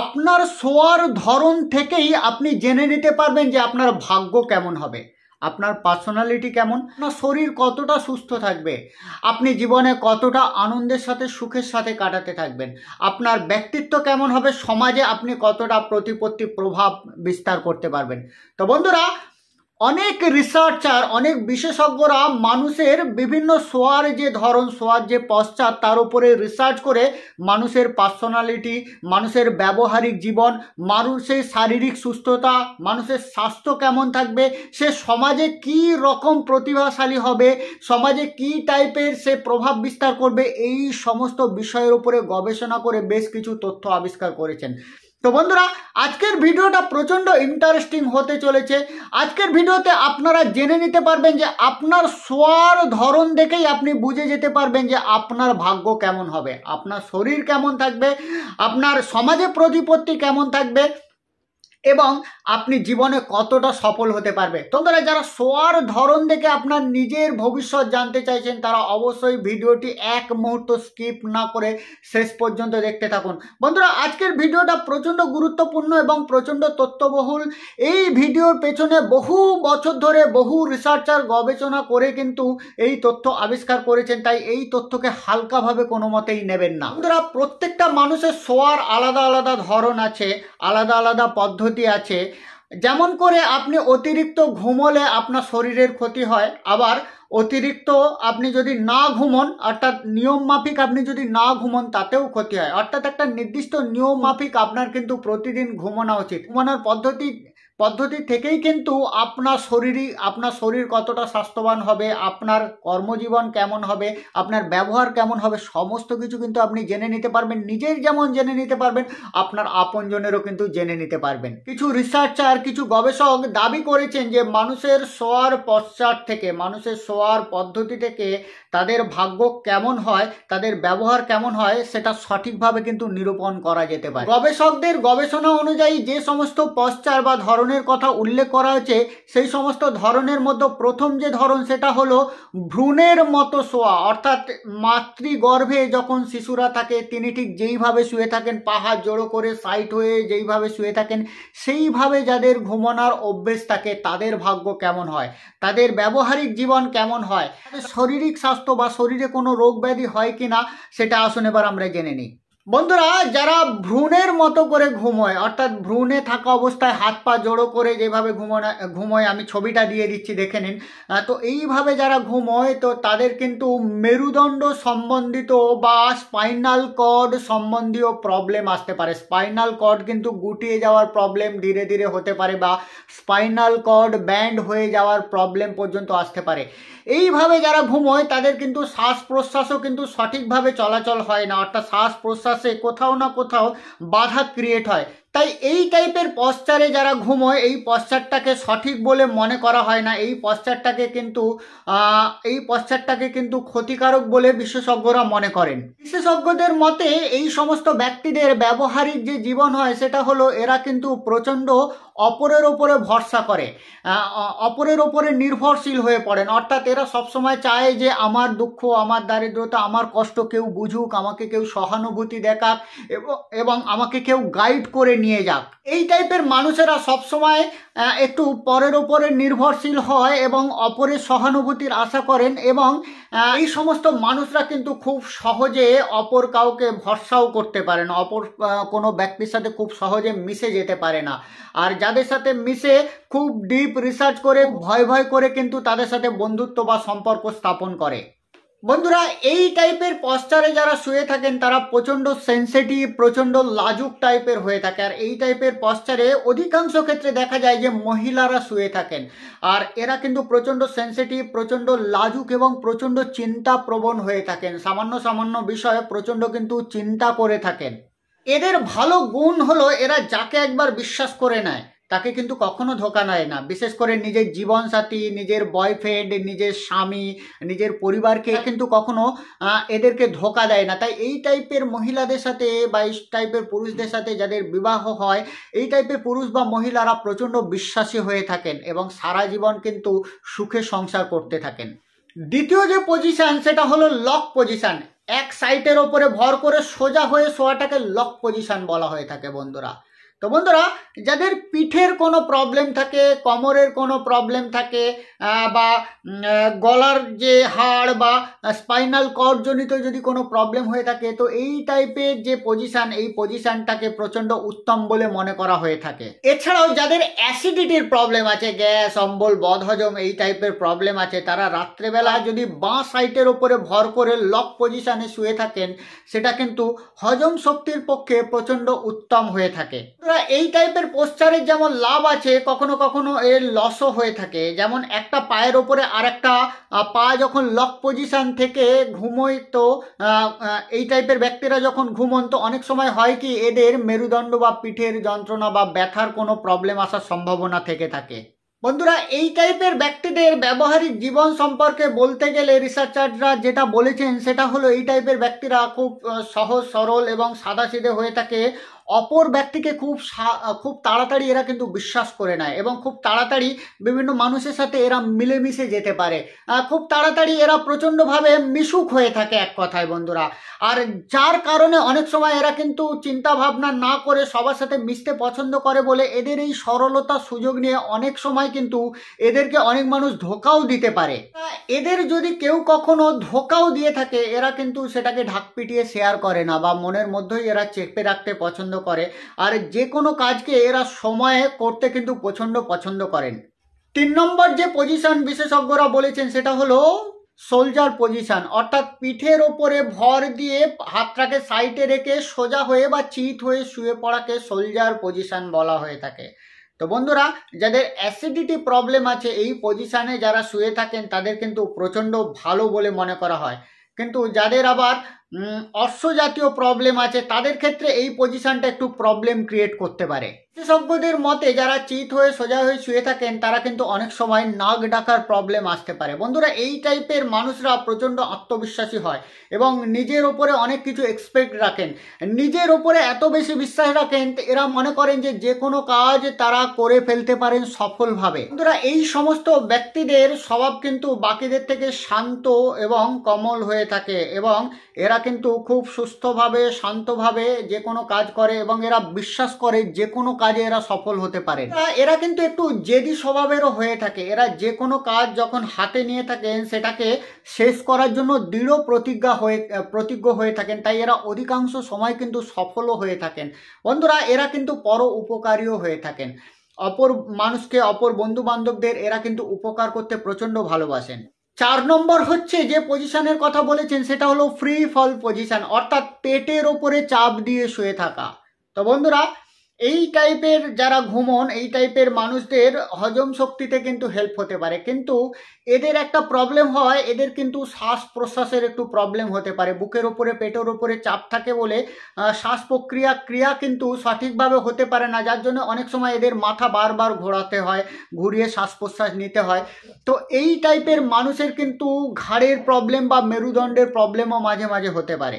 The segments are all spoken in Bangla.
আপনার শোয়ার ধরন থেকেই আপনি জেনে নিতে পারবেন যে আপনার ভাগ্য কেমন হবে আপনার পার্সোনালিটি কেমন আপনার শরীর কতটা সুস্থ থাকবে আপনি জীবনে কতটা আনন্দের সাথে সুখের সাথে কাটাতে থাকবেন আপনার ব্যক্তিত্ব কেমন হবে সমাজে আপনি কতটা প্রতিপত্তি প্রভাব বিস্তার করতে পারবেন তো বন্ধুরা অনেক রিসার্চার অনেক বিশেষজ্ঞরা মানুষের বিভিন্ন শোয়ার যে ধরন শোয়ার যে পশ্চাৎ তার উপরে রিসার্চ করে মানুষের পার্সোনালিটি মানুষের ব্যবহারিক জীবন মানুষের শারীরিক সুস্থতা মানুষের স্বাস্থ্য কেমন থাকবে সে সমাজে কি রকম প্রতিভাশালী হবে সমাজে কি টাইপের সে প্রভাব বিস্তার করবে এই সমস্ত বিষয়ের উপরে গবেষণা করে বেশ কিছু তথ্য আবিষ্কার করেছেন তো বন্ধুরা আজকের ভিডিওটা প্রচণ্ড ইন্টারেস্টিং হতে চলেছে আজকের ভিডিওতে আপনারা জেনে নিতে পারবেন যে আপনার সোয়ার ধরন দেখেই আপনি বুঝে যেতে পারবেন যে আপনার ভাগ্য কেমন হবে আপনার শরীর কেমন থাকবে আপনার সমাজে প্রতিপত্তি কেমন থাকবে এবং আপনি জীবনে কতটা সফল হতে পারবে তোমরা যারা শোয়ার ধরন দেখে আপনার নিজের ভবিষ্যৎ জানতে চাইছেন তারা অবশ্যই ভিডিওটি এক মুহূর্ত স্কিপ না করে শেষ পর্যন্ত দেখতে থাকুন বন্ধুরা আজকের ভিডিওটা প্রচণ্ড গুরুত্বপূর্ণ এবং প্রচণ্ড তথ্যবহুল এই ভিডিওর পেছনে বহু বছর ধরে বহু রিসার্চার গবেষণা করে কিন্তু এই তথ্য আবিষ্কার করেছেন তাই এই তথ্যকে হালকাভাবে কোনো মতেই নেবেন না বন্ধুরা প্রত্যেকটা মানুষের শোয়ার আলাদা আলাদা ধরন আছে আলাদা আলাদা পদ্ধতি পদ্ধতি আছে যেমন করে আপনি অতিরিক্ত ঘুমলে আপনার শরীরের ক্ষতি হয় আবার অতিরিক্ত আপনি যদি না ঘুমন অর্থাৎ নিয়ম মাফিক আপনি যদি না ঘুমন তাতেও ক্ষতি হয় অর্থাৎ একটা নির্দিষ্ট নিয়ম মাফিক আপনার কিন্তু প্রতিদিন ঘুমানো উচিত ঘুমানোর পদ্ধতি পদ্ধতি থেকেই কিন্তু আপনার শরীরই আপনার শরীর কতটা স্বাস্থ্যবান হবে আপনার কর্মজীবন কেমন হবে আপনার ব্যবহার কেমন হবে সমস্ত কিছু কিন্তু আপনি জেনে নিতে পারবেন নিজের যেমন জেনে নিতে পারবেন আপনার আপনজনেরও কিন্তু জেনে নিতে পারবেন কিছু রিসার্চার কিছু গবেষক দাবি করেছেন যে মানুষের শোয়ার পশ্চাৎ থেকে মানুষের শোয়ার পদ্ধতি থেকে তাদের ভাগ্য কেমন হয় তাদের ব্যবহার কেমন হয় সেটা সঠিকভাবে কিন্তু নিরূপণ করা যেতে পারে গবেষকদের গবেষণা অনুযায়ী যে সমস্ত পশ্চার বা ধরন ধরনের কথা উল্লেখ করা হয়েছে সেই সমস্ত ধরনের মধ্যে প্রথম যে ধরন সেটা হলো ভ্রূণের মতো শোয়া অর্থাৎ মাতৃগর্ভে যখন শিশুরা থাকে তিনি ঠিক যেইভাবে শুয়ে থাকেন পাহাড় জড়ো করে সাইট হয়ে যেইভাবে শুয়ে থাকেন সেইভাবে যাদের ঘুমানোর অভ্যেস থাকে তাদের ভাগ্য কেমন হয় তাদের ব্যবহারিক জীবন কেমন হয় শারীরিক স্বাস্থ্য বা শরীরে কোনো রোগ ব্যাধি হয় কি না সেটা আসুন এবার আমরা জেনে নিই বন্ধুরা যারা ভ্রূণের মতো করে ঘুমোয় অর্থাৎ ভ্রূণে থাকা অবস্থায় হাত পা জড়ো করে যেভাবে ঘুমোনা ঘুমোয় আমি ছবিটা দিয়ে দিচ্ছি দেখে নিন তো এইভাবে যারা ঘুমোয় তো তাদের কিন্তু মেরুদণ্ড সম্বন্ধিত বা স্পাইনাল কর্ড সম্বন্ধীয় প্রবলেম আসতে পারে স্পাইনাল কর্ড কিন্তু গুটিয়ে যাওয়ার প্রবলেম ধীরে ধীরে হতে পারে বা স্পাইনাল কর্ড ব্যান্ড হয়ে যাওয়ার প্রবলেম পর্যন্ত আসতে পারে এইভাবে যারা ঘুমোয় তাদের কিন্তু শ্বাস প্রশ্বাসও কিন্তু সঠিকভাবে চলাচল হয় না অর্থাৎ শ্বাস প্রশ্বাস কাছে কোথাও না কোথাও বাধা ক্রিয়েট হয় তাই এই টাইপের পশ্চারে যারা ঘুমোয় এই পশ্চারটাকে সঠিক বলে মনে করা হয় না এই পশ্চারটাকে কিন্তু এই পশ্চারটাকে কিন্তু ক্ষতিকারক বলে বিশেষজ্ঞরা মনে করেন বিশেষজ্ঞদের মতে এই সমস্ত ব্যক্তিদের ব্যবহারিক যে জীবন হয় সেটা হলো এরা কিন্তু প্রচণ্ড অপরের ওপরে ভরসা করে অপরের ওপরে নির্ভরশীল হয়ে পড়েন অর্থাৎ এরা সবসময় চায় যে আমার দুঃখ আমার দারিদ্রতা আমার কষ্ট কেউ বুঝুক আমাকে কেউ সহানুভূতি দেখাক এবং আমাকে কেউ গাইড করে নিয়ে যাক এই টাইপের মানুষেরা সবসময় একটু পরের ওপরে নির্ভরশীল হয় এবং অপরের সহানুভূতির আশা করেন এবং এই সমস্ত মানুষরা কিন্তু খুব সহজে অপর কাউকে ভরসাও করতে পারে না অপর কোনো ব্যক্তির সাথে খুব সহজে মিশে যেতে পারে না আর যাদের সাথে মিশে খুব ডিপ রিসার্চ করে ভয় ভয় করে কিন্তু তাদের সাথে বন্ধুত্ব বা সম্পর্ক স্থাপন করে বন্ধুরা এই টাইপের পশ্চারে যারা শুয়ে থাকেন তারা প্রচণ্ড সেন্সিটিভ প্রচণ্ড লাজুক টাইপের হয়ে থাকে আর এই টাইপের পশ্চারে অধিকাংশ ক্ষেত্রে দেখা যায় যে মহিলারা শুয়ে থাকেন আর এরা কিন্তু প্রচণ্ড সেন্সিটিভ প্রচণ্ড লাজুক এবং প্রচণ্ড চিন্তাপ্রবণ হয়ে থাকেন সামান্য সামান্য বিষয়ে প্রচণ্ড কিন্তু চিন্তা করে থাকেন এদের ভালো গুণ হলো এরা যাকে একবার বিশ্বাস করে নেয় তাকে কিন্তু কখনো ধোকা দেয় না বিশেষ করে নিজের জীবনসাথী নিজের বয়ফ্রেন্ড নিজের স্বামী নিজের পরিবারকে হ্যাঁ। কিন্তু কখনো এদেরকে ধোকা দেয় না তাই এই টাইপের মহিলাদের সাথে বা এই টাইপের পুরুষদের সাথে যাদের বিবাহ হয় এই টাইপের পুরুষ বা মহিলারা প্রচণ্ড বিশ্বাসী হয়ে থাকেন এবং সারা জীবন কিন্তু সুখে সংসার করতে থাকেন দ্বিতীয় যে পজিশান সেটা হলো লক পজিশান এক সাইটের ওপরে ভর করে সোজা হয়ে শোয়াটাকে লক পজিশান বলা হয়ে থাকে বন্ধুরা তো বন্ধুরা যাদের পিঠের কোনো প্রবলেম থাকে কোমরের কোনো প্রবলেম থাকে বা গলার যে হাড় বা স্পাইনাল কর্ডজনিত যদি কোনো প্রবলেম হয়ে থাকে তো এই টাইপের যে পজিশান এই পজিশানটাকে প্রচণ্ড উত্তম বলে মনে করা হয়ে থাকে এছাড়াও যাদের অ্যাসিডিটির প্রবলেম আছে গ্যাস অম্বল বদহজম এই টাইপের প্রবলেম আছে তারা রাত্রেবেলা যদি বাঁ সাইটের ওপরে ভর করে লক পজিশানে শুয়ে থাকেন সেটা কিন্তু হজম শক্তির পক্ষে প্রচণ্ড উত্তম হয়ে থাকে বন্ধুরা এই টাইপের পোস্টারের যেমন লাভ আছে কখনো কখনো এর লসও হয়ে থাকে যেমন একটা পায়ের ওপরে আর একটা পা যখন লক পজিশান থেকে ঘুমোয় তো এই টাইপের ব্যক্তিরা যখন ঘুমন তো অনেক সময় হয় কি এদের মেরুদণ্ড বা পিঠের যন্ত্রণা বা ব্যথার কোনো প্রবলেম আসার সম্ভাবনা থেকে থাকে বন্ধুরা এই টাইপের ব্যক্তিদের ব্যবহারিক জীবন সম্পর্কে বলতে গেলে রিসার্চাররা যেটা বলেছেন সেটা হলো এই টাইপের ব্যক্তিরা খুব সহজ সরল এবং সাদাসিদে হয়ে থাকে অপর ব্যক্তিকে খুব খুব তাড়াতাড়ি এরা কিন্তু বিশ্বাস করে নেয় এবং খুব তাড়াতাড়ি বিভিন্ন মানুষের সাথে এরা মিলেমিশে যেতে পারে খুব তাড়াতাড়ি এরা প্রচণ্ডভাবে মিশুক হয়ে থাকে এক কথায় বন্ধুরা আর যার কারণে অনেক সময় এরা কিন্তু চিন্তা ভাবনা না করে সবার সাথে মিশতে পছন্দ করে বলে এদের এই সরলতা সুযোগ নিয়ে অনেক সময় কিন্তু এদেরকে অনেক মানুষ ধোকাও দিতে পারে এদের যদি কেউ কখনো ধোকাও দিয়ে থাকে এরা কিন্তু সেটাকে ঢাক পিটিয়ে শেয়ার করে না বা মনের মধ্যেই এরা চেপে রাখতে পছন্দ করে আর যে কোনো কাজকে এরা সময়ে করতে কিন্তু প্রচণ্ড পছন্দ করেন তিন নম্বর যে পজিশন বিশেষজ্ঞরা বলেছেন সেটা হলো সোলজার পজিশন অর্থাৎ পিঠের ওপরে ভর দিয়ে হাতটাকে সাইডে রেখে সোজা হয়ে বা চিত হয়ে শুয়ে পড়াকে সোলজার পজিশন বলা হয়ে থাকে তো বন্ধুরা যাদের অ্যাসিডিটি প্রবলেম আছে এই পজিশানে যারা শুয়ে থাকেন তাদের কিন্তু প্রচণ্ড ভালো বলে মনে করা হয় কিন্তু যাদের আবার অশ্ব জাতীয় প্রবলেম আছে তাদের ক্ষেত্রে এই পজিশনটা একটু প্রবলেম ক্রিয়েট করতে পারে বিশেষজ্ঞদের মতে যারা চিত হয়ে সোজা হয়ে শুয়ে থাকেন তারা কিন্তু অনেক সময় নাক ডাকার প্রবলেম আসতে পারে বন্ধুরা এই টাইপের মানুষরা প্রচণ্ড আত্মবিশ্বাসী হয় এবং নিজের ওপরে অনেক কিছু এক্সপেক্ট রাখেন নিজের ওপরে এত বেশি বিশ্বাস রাখেন এরা মনে করেন যে যে কোনো কাজ তারা করে ফেলতে পারেন সফলভাবে বন্ধুরা এই সমস্ত ব্যক্তিদের স্বভাব কিন্তু বাকিদের থেকে শান্ত এবং কমল হয়ে থাকে এবং এরা কিন্তু খুব সুস্থভাবে শান্তভাবে যে কোনো কাজ করে এবং এরা বিশ্বাস করে যে কোনো কাজে এরা সফল হতে পারে এরা কিন্তু একটু জেদি স্বভাবেরও হয়ে থাকে এরা যে কোনো কাজ যখন হাতে নিয়ে থাকেন সেটাকে শেষ করার জন্য দৃঢ় প্রতিজ্ঞা হয়ে প্রতিজ্ঞ হয়ে থাকেন তাই এরা অধিকাংশ সময় কিন্তু সফলও হয়ে থাকেন বন্ধুরা এরা কিন্তু পর উপকারীও হয়ে থাকেন অপর মানুষকে অপর বন্ধু বান্ধবদের এরা কিন্তু উপকার করতে প্রচণ্ড ভালোবাসেন চার নম্বর হচ্ছে যে পজিশনের কথা বলেছেন সেটা হলো ফ্রি ফল পজিশন অর্থাৎ পেটের ওপরে চাপ দিয়ে শুয়ে থাকা তো বন্ধুরা এই টাইপের যারা ঘুমন এই টাইপের মানুষদের হজম শক্তিতে কিন্তু হেল্প হতে পারে কিন্তু এদের একটা প্রবলেম হয় এদের কিন্তু শ্বাস প্রশ্বাসের একটু প্রবলেম হতে পারে বুকের ওপরে পেটের ওপরে চাপ থাকে বলে শ্বাস প্রক্রিয়া ক্রিয়া কিন্তু সঠিকভাবে হতে পারে না যার জন্য অনেক সময় এদের মাথা বারবার ঘোরাতে হয় ঘুরিয়ে শ্বাস প্রশ্বাস নিতে হয় তো এই টাইপের মানুষের কিন্তু ঘাড়ের প্রবলেম বা মেরুদণ্ডের প্রবলেমও মাঝে মাঝে হতে পারে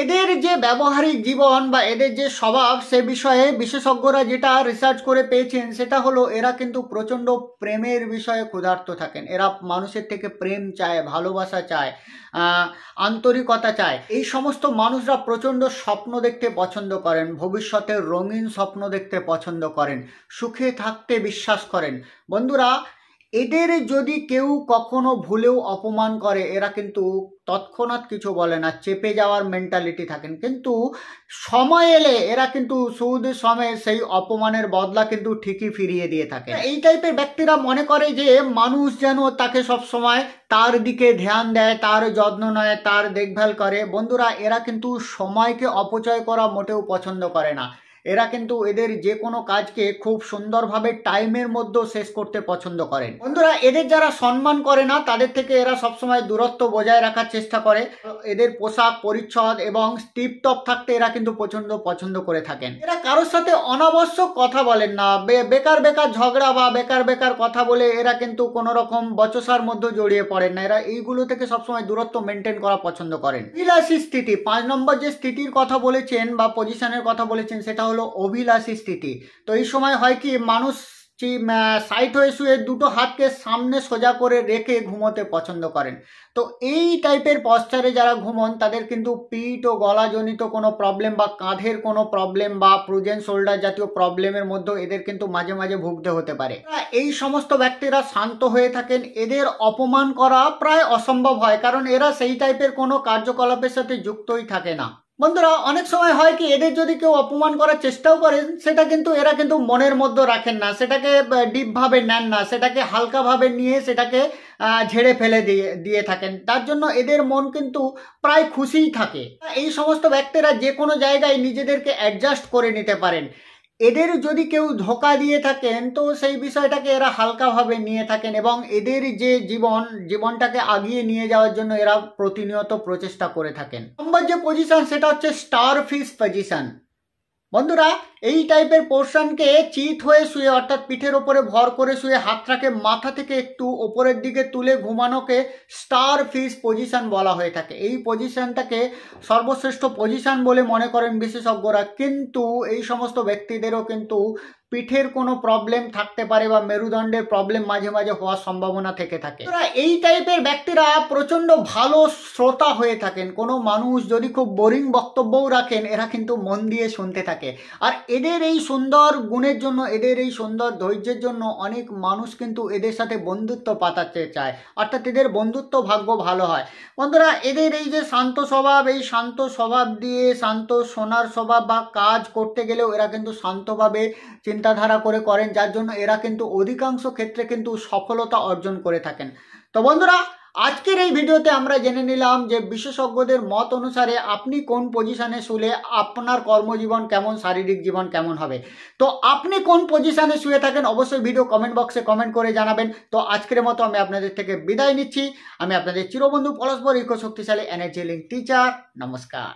এদের যে ব্যবহারিক জীবন বা এদের যে স্বভাব সে বিষয়ে বিশেষজ্ঞরা যেটা রিসার্চ করে পেয়েছেন সেটা হলো এরা কিন্তু প্রচণ্ড প্রেমের বিষয়ে ক্ষুধার্ত থাকেন এরা মানুষের থেকে প্রেম চায় ভালোবাসা চায় আন্তরিকতা চায় এই সমস্ত মানুষরা প্রচণ্ড স্বপ্ন দেখতে পছন্দ করেন ভবিষ্যতের রঙিন স্বপ্ন দেখতে পছন্দ করেন সুখে থাকতে বিশ্বাস করেন বন্ধুরা এদের যদি কেউ কখনো ভুলেও অপমান করে এরা কিন্তু তৎক্ষণাৎ কিছু বলে না চেপে যাওয়ার মেন্টালিটি থাকেন কিন্তু সময় এলে এরা কিন্তু সুদ সময়ে সেই অপমানের বদলা কিন্তু ঠিকই ফিরিয়ে দিয়ে থাকে হ্যাঁ। এই টাইপের ব্যক্তিরা মনে করে যে মানুষ যেন তাকে সব সময় তার দিকে ধ্যান দেয় তার যত্ন নেয় তার দেখভাল করে বন্ধুরা এরা কিন্তু সময়কে অপচয় করা মোটেও পছন্দ করে না এরা কিন্তু এদের যে কোনো কাজকে খুব সুন্দরভাবে টাইমের মধ্যে শেষ করতে পছন্দ করেন বন্ধুরা এদের যারা সম্মান করে না তাদের থেকে এরা সবসময় দূরত্ব বজায় রাখার চেষ্টা করে এদের পোশাক পরিচ্ছদ এবং টিপটপ থাকতে এরা কিন্তু প্রচন্ড পছন্দ করে থাকেন এরা কারোর সাথে অনাবশ্যক কথা বলেন না বেকার বেকার ঝগড়া বা বেকার বেকার কথা বলে এরা কিন্তু কোনো রকম বচসার মধ্যে জড়িয়ে পড়েন না এরা এইগুলো থেকে সবসময় দূরত্ব মেনটেন করা পছন্দ করেন বিলাসী স্থিতি পাঁচ নম্বর যে স্থিতির কথা বলেছেন বা পজিশনের কথা বলেছেন সেটা হলো অভিলাষী স্থিতি তো এই সময় হয় কি মানুষ সাইড হয়ে শুয়ে দুটো হাতকে সামনে সোজা করে রেখে ঘুমোতে পছন্দ করেন তো এই টাইপের পশ্চারে যারা ঘুমন তাদের কিন্তু পিঠ ও গলাজনিত কোনো প্রবলেম বা কাঁধের কোনো প্রবলেম বা প্রোজেন শোল্ডার জাতীয় প্রবলেমের মধ্যে এদের কিন্তু মাঝে মাঝে ভুগতে হতে পারে এই সমস্ত ব্যক্তিরা শান্ত হয়ে থাকেন এদের অপমান করা প্রায় অসম্ভব হয় কারণ এরা সেই টাইপের কোনো কার্যকলাপের সাথে যুক্তই থাকে না বন্ধুরা অনেক সময় হয় কি এদের যদি কেউ অপমান করার চেষ্টাও করেন সেটা কিন্তু এরা কিন্তু মনের মধ্যে রাখেন না সেটাকে ডিপভাবে নেন না সেটাকে হালকাভাবে নিয়ে সেটাকে ঝেড়ে ফেলে দিয়ে দিয়ে থাকেন তার জন্য এদের মন কিন্তু প্রায় খুশিই থাকে এই সমস্ত ব্যক্তিরা যে কোনো জায়গায় নিজেদেরকে অ্যাডজাস্ট করে নিতে পারেন এদের যদি কেউ ধোকা দিয়ে থাকেন তো সেই বিষয়টাকে এরা হালকাভাবে নিয়ে থাকেন এবং এদের যে জীবন জীবনটাকে আগিয়ে নিয়ে যাওয়ার জন্য এরা প্রতিনিয়ত প্রচেষ্টা করে থাকেন নম্বর যে পজিশন সেটা হচ্ছে স্টার ফিস পজিশন বন্ধুরা এই টাইপের পোর্শনকে চিত হয়ে শুয়ে অর্থাৎ পিঠের ওপরে ভর করে শুয়ে হাতটাকে মাথা থেকে একটু ওপরের দিকে তুলে ঘুমানোকে স্টার ফিস পজিশন বলা হয়ে থাকে এই পজিশনটাকে সর্বশ্রেষ্ঠ পজিশন বলে মনে করেন বিশেষজ্ঞরা কিন্তু এই সমস্ত ব্যক্তিদেরও কিন্তু পিঠের কোনো প্রবলেম থাকতে পারে বা মেরুদণ্ডের প্রবলেম মাঝে মাঝে হওয়ার সম্ভাবনা থেকে থাকে এই টাইপের ব্যক্তিরা প্রচণ্ড ভালো শ্রোতা হয়ে থাকেন কোনো মানুষ যদি খুব বোরিং বক্তব্যও রাখেন এরা কিন্তু মন দিয়ে শুনতে থাকে আর এদের এই সুন্দর গুণের জন্য এদের এই সুন্দর ধৈর্যের জন্য অনেক মানুষ কিন্তু এদের সাথে বন্ধুত্ব পাতাতে চায় অর্থাৎ এদের বন্ধুত্ব ভাগ্য ভালো হয় বন্ধুরা এদের এই যে শান্ত স্বভাব এই শান্ত স্বভাব দিয়ে শান্ত সোনার স্বভাব বা কাজ করতে গেলেও এরা কিন্তু শান্তভাবে চিন্তাধারা করে করেন যার জন্য এরা কিন্তু অধিকাংশ ক্ষেত্রে কিন্তু সফলতা অর্জন করে থাকেন তো বন্ধুরা আজকের এই ভিডিওতে আমরা জেনে নিলাম যে বিশেষজ্ঞদের মত অনুসারে আপনি কোন পজিশানে শুলে আপনার কর্মজীবন কেমন শারীরিক জীবন কেমন হবে তো আপনি কোন পজিশানে শুয়ে থাকেন অবশ্যই ভিডিও কমেন্ট বক্সে কমেন্ট করে জানাবেন তো আজকের মতো আমি আপনাদের থেকে বিদায় নিচ্ছি আমি আপনাদের চিরবন্ধু পরস্পর ইকো শক্তিশালী এনার্জি লিঙ্ক টিচার নমস্কার